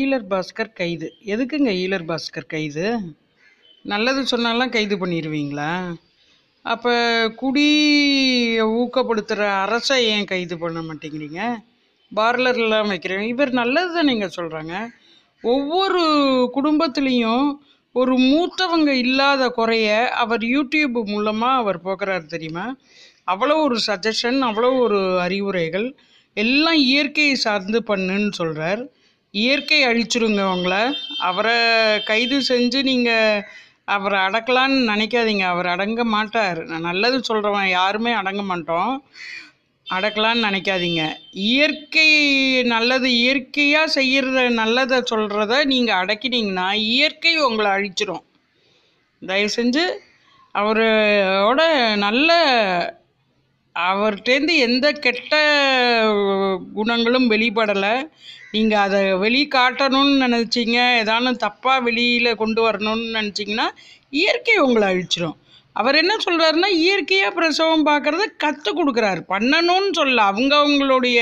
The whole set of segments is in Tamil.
ஈலர் பாஸ்கர் கைது எதுக்குங்க ஈலர் பாஸ்கர் கைது நல்லது சொன்னாலாம் கைது பண்ணிடுவீங்களா அப்போ குடி ஊக்கப்படுத்துகிற அரசை ஏன் கைது பண்ண மாட்டேங்கிறீங்க பார்லர்லாம் வைக்கிறீங்க இவர் நல்லது தான் நீங்கள் சொல்கிறாங்க ஒவ்வொரு குடும்பத்துலேயும் ஒரு மூத்தவங்க இல்லாத குறைய அவர் யூடியூப் மூலமாக அவர் போக்குறாரு தெரியுமா அவ்வளோ ஒரு சஜஷன் அவ்வளோ ஒரு அறிவுரைகள் எல்லாம் இயற்கையை சார்ந்து பண்ணுன்னு சொல்கிறார் இயற்கை அழிச்சிருங்க அவங்கள அவரை கைது செஞ்சு நீங்கள் அவரை அடக்கலான்னு நினைக்காதீங்க அவர் அடங்க மாட்டார் நான் நல்லது சொல்கிறவன் யாருமே அடங்க மாட்டோம் அடக்கலான்னு நினைக்காதீங்க இயற்கை நல்லது இயற்கையாக செய்கிறத நல்லதை சொல்கிறத நீங்கள் அடக்கினீங்கன்னா இயற்கை உங்களை அழிச்சிரும் தயவு செஞ்சு அவரோட நல்ல அவர்கிட்டேருந்து எந்த கெட்ட குணங்களும் வெளிப்படலை நீங்கள் அதை வெளிக்காட்டணும்னு நினச்சிங்க ஏதானும் தப்பாக வெளியில் கொண்டு வரணும்னு நினச்சிங்கன்னா இயற்கை உங்களை அழிச்சிடும் அவர் என்ன சொல்கிறாருன்னா இயற்கையாக பிரசவம் பார்க்குறத கற்றுக் கொடுக்குறாரு பண்ணணும்னு சொல்ல அவங்க அவங்களுடைய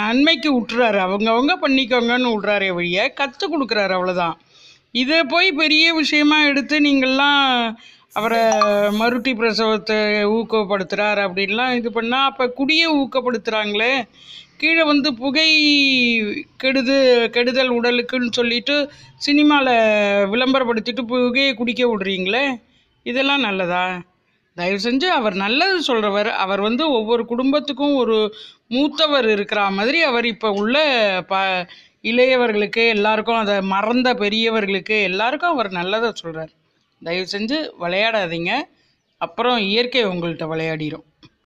நன்மைக்கு விட்டுறாரு அவங்கவுங்க பண்ணிக்கோங்கன்னு விட்றாரு வழியை கற்றுக் கொடுக்குறாரு அவ்வளோதான் இதை போய் பெரிய விஷயமா எடுத்து நீங்கள்லாம் அவரை மருட்டி பிரசவத்தை ஊக்கப்படுத்துகிறார் அப்படின்லாம் இது பண்ணால் அப்போ குடியை ஊக்கப்படுத்துகிறாங்களே கீழே வந்து புகை கெடுது கெடுதல் உடலுக்குன்னு சொல்லிட்டு சினிமாவில் விளம்பரப்படுத்திட்டு புகையை குடிக்க விடுறீங்களே இதெல்லாம் நல்லதா தயவு செஞ்சு அவர் நல்லது சொல்கிறவர் அவர் வந்து ஒவ்வொரு குடும்பத்துக்கும் ஒரு மூத்தவர் இருக்கிற மாதிரி அவர் இப்போ உள்ள ப இளையவர்களுக்கு எல்லாருக்கும் அதை மறந்த பெரியவர்களுக்கு எல்லாருக்கும் அவர் நல்லதை சொல்கிறார் தயவு செஞ்சு விளையாடாதீங்க அப்புறம் இயற்கை உங்கள்கிட்ட விளையாடிடும்